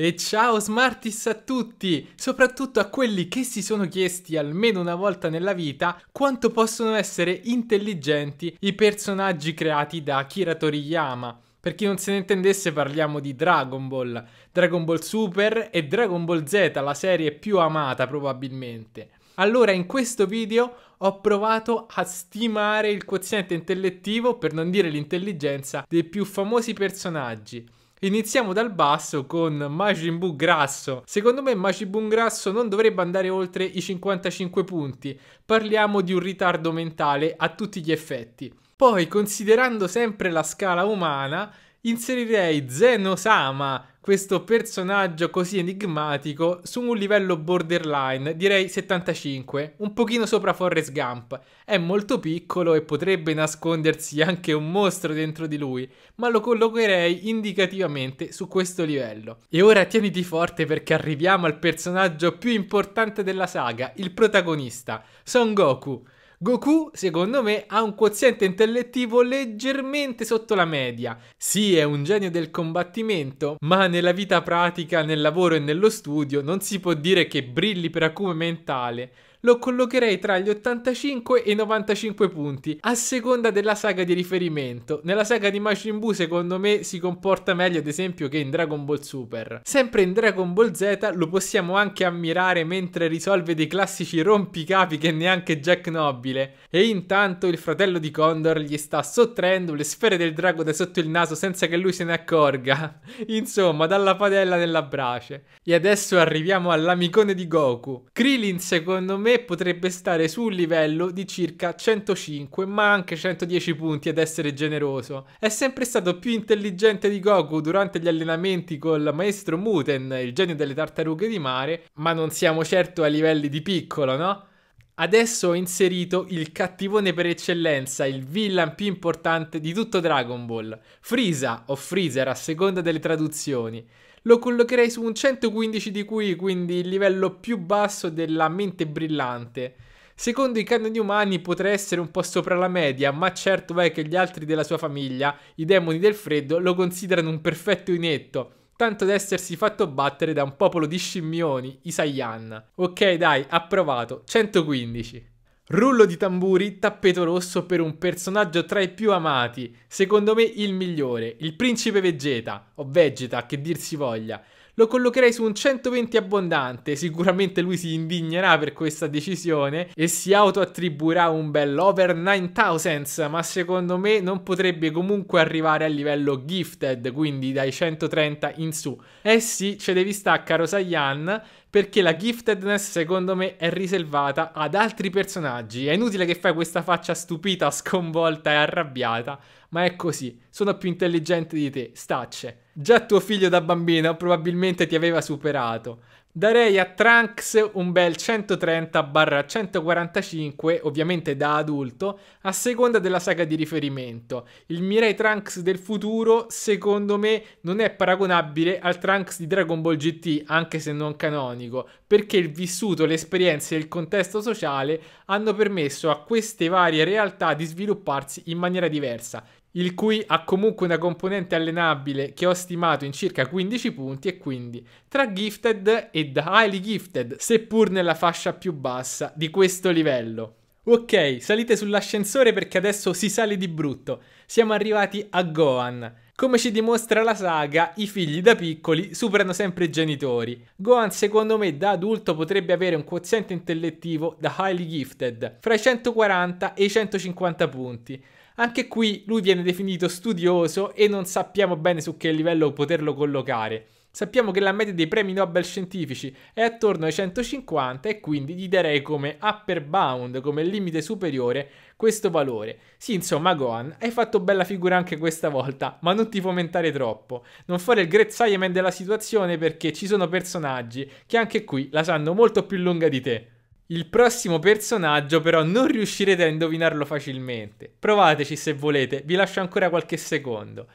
E ciao Smartis a tutti, soprattutto a quelli che si sono chiesti almeno una volta nella vita quanto possono essere intelligenti i personaggi creati da Akira Toriyama. Per chi non se ne intendesse parliamo di Dragon Ball, Dragon Ball Super e Dragon Ball Z, la serie più amata probabilmente. Allora in questo video ho provato a stimare il quoziente intellettivo, per non dire l'intelligenza, dei più famosi personaggi. Iniziamo dal basso con Majin Buu grasso. Secondo me Majin Buu grasso non dovrebbe andare oltre i 55 punti. Parliamo di un ritardo mentale a tutti gli effetti. Poi, considerando sempre la scala umana, inserirei Zeno Sama questo personaggio così enigmatico su un livello borderline, direi 75, un pochino sopra Forrest Gump. È molto piccolo e potrebbe nascondersi anche un mostro dentro di lui, ma lo collocherei indicativamente su questo livello. E ora tieniti forte perché arriviamo al personaggio più importante della saga, il protagonista, Son Goku. Goku, secondo me, ha un quoziente intellettivo leggermente sotto la media. Sì, è un genio del combattimento, ma nella vita pratica, nel lavoro e nello studio non si può dire che brilli per acume mentale lo collocherei tra gli 85 e i 95 punti, a seconda della saga di riferimento. Nella saga di Majin Buu secondo me si comporta meglio ad esempio che in Dragon Ball Super. Sempre in Dragon Ball Z lo possiamo anche ammirare mentre risolve dei classici rompicapi che neanche Jack Nobile. E intanto il fratello di Condor gli sta sottraendo le sfere del drago da sotto il naso senza che lui se ne accorga. Insomma, dalla padella nella brace. E adesso arriviamo all'amicone di Goku. Krillin secondo me potrebbe stare su un livello di circa 105 ma anche 110 punti ad essere generoso. È sempre stato più intelligente di Goku durante gli allenamenti col maestro Muten, il genio delle tartarughe di mare, ma non siamo certo a livelli di piccolo, no? Adesso ho inserito il cattivone per eccellenza, il villain più importante di tutto Dragon Ball, Freeza o Freezer a seconda delle traduzioni. Lo collocherei su un 115 di cui, quindi il livello più basso della mente brillante. Secondo i canoni umani potrà essere un po' sopra la media, ma certo è che gli altri della sua famiglia, i demoni del freddo, lo considerano un perfetto inetto, tanto da essersi fatto battere da un popolo di scimmioni, i Saiyan. Ok dai, approvato, 115. Rullo di tamburi, tappeto rosso per un personaggio tra i più amati, secondo me il migliore, il principe Vegeta, o Vegeta che dir si voglia, lo collocherei su un 120 abbondante. Sicuramente lui si indignerà per questa decisione e si autoattribuirà un bel over 9000, ma secondo me non potrebbe comunque arrivare al livello gifted, quindi dai 130 in su. Eh sì, ce devi sta caro Saiyan perché la giftedness secondo me è riservata ad altri personaggi. È inutile che fai questa faccia stupita, sconvolta e arrabbiata, ma è così, sono più intelligente di te, stacce. Già tuo figlio da bambino probabilmente ti aveva superato. Darei a Trunks un bel 130-145, ovviamente da adulto, a seconda della saga di riferimento. Il Mirai Trunks del futuro, secondo me, non è paragonabile al Trunks di Dragon Ball GT, anche se non canonico, perché il vissuto, le esperienze e il contesto sociale hanno permesso a queste varie realtà di svilupparsi in maniera diversa il cui ha comunque una componente allenabile che ho stimato in circa 15 punti e quindi tra gifted e highly gifted, seppur nella fascia più bassa di questo livello. Ok, salite sull'ascensore perché adesso si sale di brutto. Siamo arrivati a Gohan. Come ci dimostra la saga, i figli da piccoli superano sempre i genitori. Gohan, secondo me, da adulto potrebbe avere un quoziente intellettivo da highly gifted, fra i 140 e i 150 punti. Anche qui lui viene definito studioso e non sappiamo bene su che livello poterlo collocare. Sappiamo che la media dei premi Nobel scientifici è attorno ai 150 e quindi gli darei come upper bound, come limite superiore, questo valore. Sì, insomma, Gohan, hai fatto bella figura anche questa volta, ma non ti fomentare troppo. Non fare il great della situazione perché ci sono personaggi che anche qui la sanno molto più lunga di te. Il prossimo personaggio però non riuscirete a indovinarlo facilmente. Provateci se volete, vi lascio ancora qualche secondo.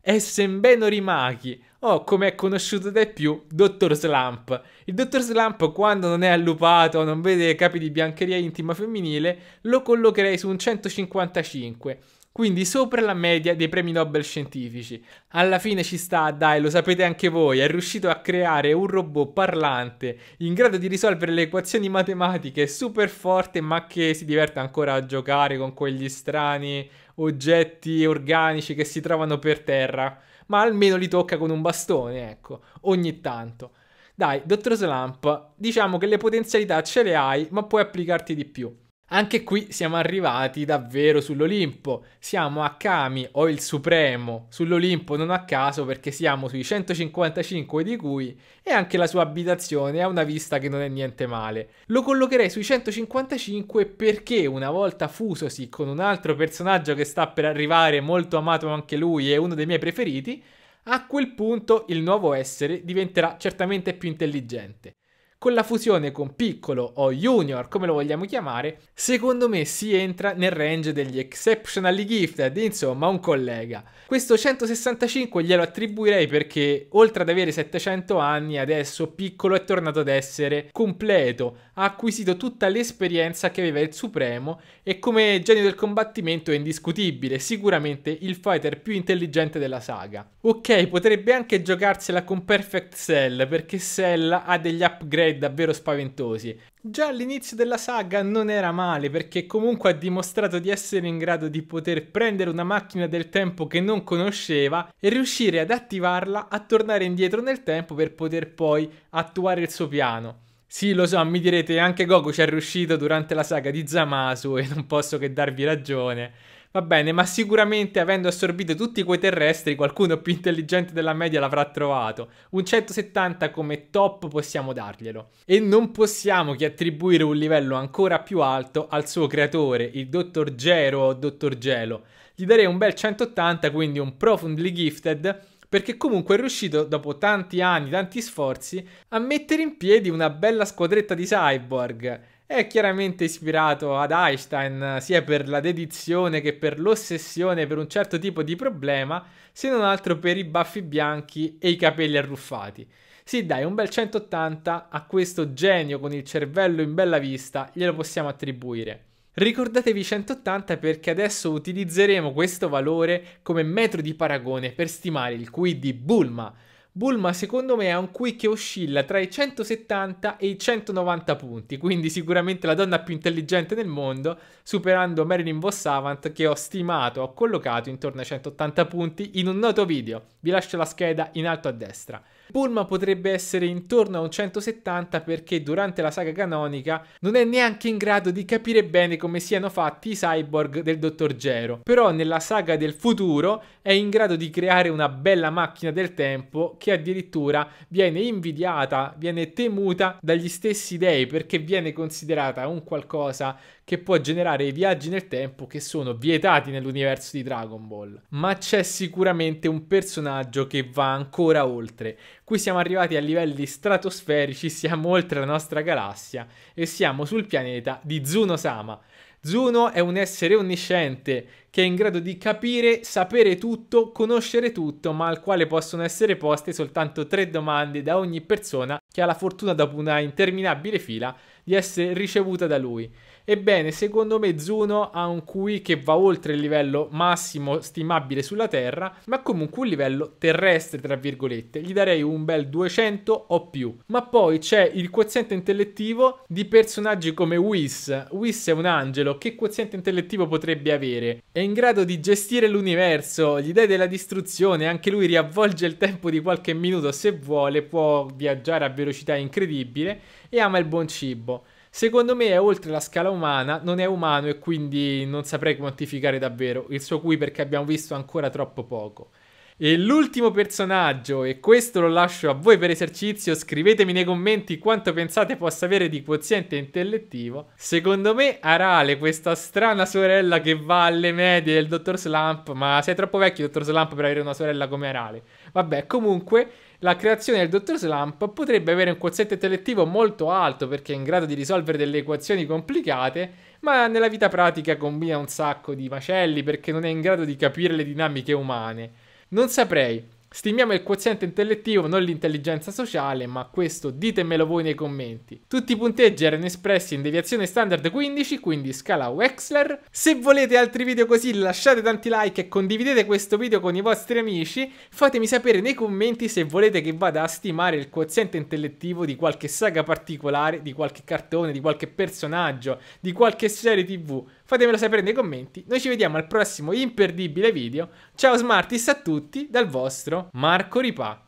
È Senbeno Rimaki, o oh, come è conosciuto dai più, Dottor Slump. Il Dottor Slump quando non è allupato o non vede capi di biancheria intima femminile, lo collocherei su un 155 quindi sopra la media dei premi Nobel scientifici. Alla fine ci sta, dai, lo sapete anche voi, è riuscito a creare un robot parlante in grado di risolvere le equazioni matematiche super forte, ma che si diverte ancora a giocare con quegli strani oggetti organici che si trovano per terra, ma almeno li tocca con un bastone, ecco, ogni tanto. Dai, dottor Slump, diciamo che le potenzialità ce le hai, ma puoi applicarti di più. Anche qui siamo arrivati davvero sull'Olimpo, siamo a Kami o il Supremo, sull'Olimpo non a caso perché siamo sui 155 di cui e anche la sua abitazione ha una vista che non è niente male. Lo collocherei sui 155 perché una volta fusosi con un altro personaggio che sta per arrivare, molto amato anche lui e uno dei miei preferiti, a quel punto il nuovo essere diventerà certamente più intelligente. Con la fusione con Piccolo o Junior, come lo vogliamo chiamare, secondo me si entra nel range degli exceptionally gifted, insomma un collega. Questo 165 glielo attribuirei perché oltre ad avere 700 anni adesso Piccolo è tornato ad essere completo, ha acquisito tutta l'esperienza che aveva il Supremo e come genio del combattimento è indiscutibile, sicuramente il fighter più intelligente della saga. Ok, potrebbe anche giocarsela con Perfect Cell perché Cell ha degli upgrade davvero spaventosi. Già all'inizio della saga non era male perché comunque ha dimostrato di essere in grado di poter prendere una macchina del tempo che non conosceva e riuscire ad attivarla a tornare indietro nel tempo per poter poi attuare il suo piano. Sì, lo so, mi direte, anche Goku ci è riuscito durante la saga di Zamasu e non posso che darvi ragione. Va bene, ma sicuramente avendo assorbito tutti quei terrestri qualcuno più intelligente della media l'avrà trovato. Un 170 come top possiamo darglielo. E non possiamo che attribuire un livello ancora più alto al suo creatore, il Dottor Gero o Dottor Gelo. Gli darei un bel 180, quindi un Profoundly Gifted, perché comunque è riuscito, dopo tanti anni, tanti sforzi, a mettere in piedi una bella squadretta di cyborg. È chiaramente ispirato ad Einstein sia per la dedizione che per l'ossessione per un certo tipo di problema, se non altro per i baffi bianchi e i capelli arruffati. Sì, dai, un bel 180 a questo genio con il cervello in bella vista glielo possiamo attribuire. Ricordatevi 180 perché adesso utilizzeremo questo valore come metro di paragone per stimare il QI di Bulma, Bulma secondo me è un qui che oscilla tra i 170 e i 190 punti, quindi sicuramente la donna più intelligente del mondo, superando Marilyn Bossavant che ho stimato, ho collocato intorno ai 180 punti in un noto video. Vi lascio la scheda in alto a destra. Bulma potrebbe essere intorno a un 170 perché durante la saga canonica non è neanche in grado di capire bene come siano fatti i cyborg del Dottor Gero. Però nella saga del futuro è in grado di creare una bella macchina del tempo che addirittura viene invidiata, viene temuta dagli stessi dei perché viene considerata un qualcosa che può generare viaggi nel tempo che sono vietati nell'universo di Dragon Ball. Ma c'è sicuramente un personaggio che va ancora oltre. Qui siamo arrivati a livelli stratosferici, siamo oltre la nostra galassia e siamo sul pianeta di Zuno-sama. Zuno è un essere onnisciente che è in grado di capire, sapere tutto, conoscere tutto, ma al quale possono essere poste soltanto tre domande da ogni persona che ha la fortuna, dopo una interminabile fila, di essere ricevuta da lui. Ebbene, secondo me Zuno ha un QI che va oltre il livello massimo stimabile sulla Terra, ma comunque un livello terrestre, tra virgolette. Gli darei un bel 200 o più. Ma poi c'è il quoziente intellettivo di personaggi come Whis. Whis è un angelo, che quoziente intellettivo potrebbe avere? È in grado di gestire l'universo, gli dei della distruzione, anche lui riavvolge il tempo di qualche minuto se vuole, può viaggiare a velocità incredibile e ama il buon cibo. Secondo me è oltre la scala umana, non è umano e quindi non saprei quantificare davvero il suo qui perché abbiamo visto ancora troppo poco. E l'ultimo personaggio, e questo lo lascio a voi per esercizio, scrivetemi nei commenti quanto pensate possa avere di quoziente intellettivo. Secondo me Arale, questa strana sorella che va alle medie del dottor Slump, ma sei troppo vecchio dottor Slump per avere una sorella come Arale. Vabbè, comunque la creazione del dottor Slump potrebbe avere un quoziente intellettivo molto alto perché è in grado di risolvere delle equazioni complicate, ma nella vita pratica combina un sacco di macelli perché non è in grado di capire le dinamiche umane. Non saprei, Stimiamo il quoziente intellettivo, non l'intelligenza sociale, ma questo ditemelo voi nei commenti. Tutti i punteggi erano espressi in deviazione standard 15, quindi scala Wexler. Se volete altri video così lasciate tanti like e condividete questo video con i vostri amici. Fatemi sapere nei commenti se volete che vada a stimare il quoziente intellettivo di qualche saga particolare, di qualche cartone, di qualche personaggio, di qualche serie tv. Fatemelo sapere nei commenti. Noi ci vediamo al prossimo imperdibile video. Ciao Smartis a tutti dal vostro Marco Ripà.